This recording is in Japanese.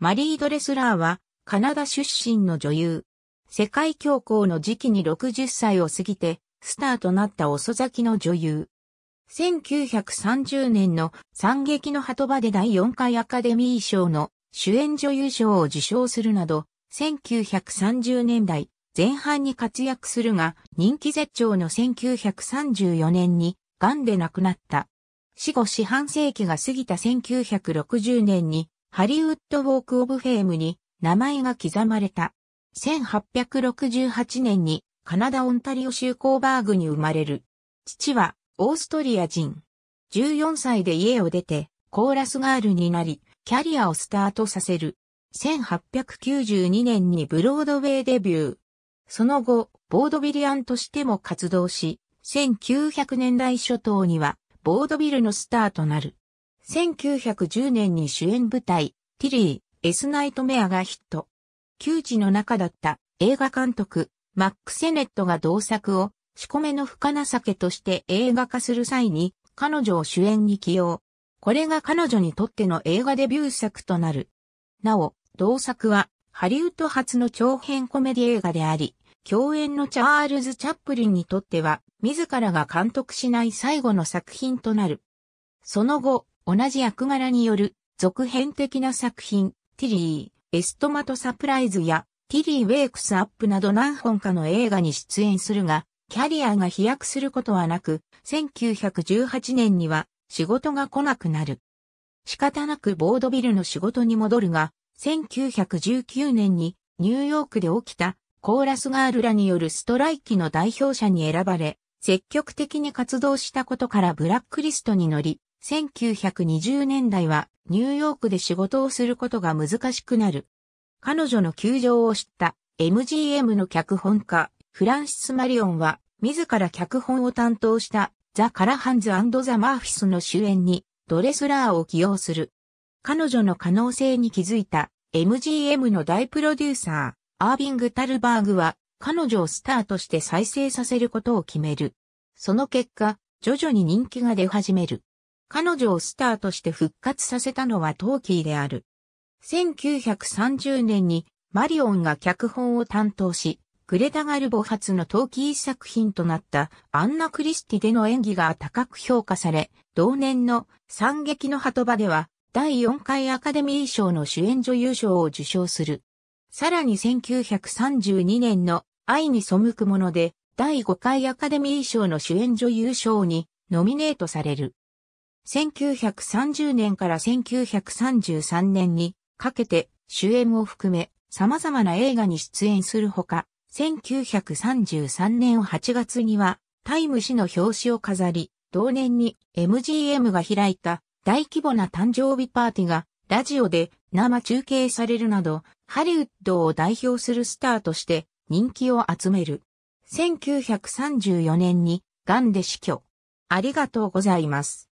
マリー・ドレスラーは、カナダ出身の女優。世界恐慌の時期に60歳を過ぎて、スターとなった遅咲きの女優。1930年の惨劇の鳩場で第4回アカデミー賞の主演女優賞を受賞するなど、1930年代前半に活躍するが、人気絶頂の1934年に、癌で亡くなった。死後四半世紀が過ぎた1960年に、ハリウッド・ウォーク・オブ・フェームに名前が刻まれた。1868年にカナダ・オンタリオ州コーバーグに生まれる。父はオーストリア人。14歳で家を出てコーラスガールになり、キャリアをスタートさせる。1892年にブロードウェイデビュー。その後、ボードビリアンとしても活動し、1900年代初頭にはボードビルのスターとなる。1910年に主演舞台、ティリー、エスナイトメアがヒット。窮地の中だった映画監督、マック・セネットが同作を、仕込めの深な酒として映画化する際に、彼女を主演に起用。これが彼女にとっての映画デビュー作となる。なお、同作は、ハリウッド初の長編コメディ映画であり、共演のチャールズ・チャップリンにとっては、自らが監督しない最後の作品となる。その後、同じ役柄による続編的な作品、ティリー、エストマトサプライズやティリー・ウェイクス・アップなど何本かの映画に出演するが、キャリアが飛躍することはなく、1918年には仕事が来なくなる。仕方なくボードビルの仕事に戻るが、1919年にニューヨークで起きたコーラスガールらによるストライキの代表者に選ばれ、積極的に活動したことからブラックリストに乗り、1920年代はニューヨークで仕事をすることが難しくなる。彼女の窮状を知った MGM の脚本家、フランシス・マリオンは、自ら脚本を担当したザ・カラハンズザ・マーフィスの主演にドレスラーを起用する。彼女の可能性に気づいた MGM の大プロデューサー、アービング・タルバーグは彼女をスターとして再生させることを決める。その結果、徐々に人気が出始める。彼女をスターとして復活させたのはトーキーである。1930年にマリオンが脚本を担当し、グレタ・ガルボ初のトーキー作品となったアンナ・クリスティでの演技が高く評価され、同年の三劇の鳩場では第4回アカデミー賞の主演女優賞を受賞する。さらに1932年の愛に背くもので第5回アカデミー賞の主演女優賞にノミネートされる。1930年から1933年にかけて主演を含め様々な映画に出演するほか、1933年8月にはタイム誌の表紙を飾り、同年に MGM が開いた大規模な誕生日パーティーがラジオで生中継されるなど、ハリウッドを代表するスターとして人気を集める。1934年に癌で死去。ありがとうございます。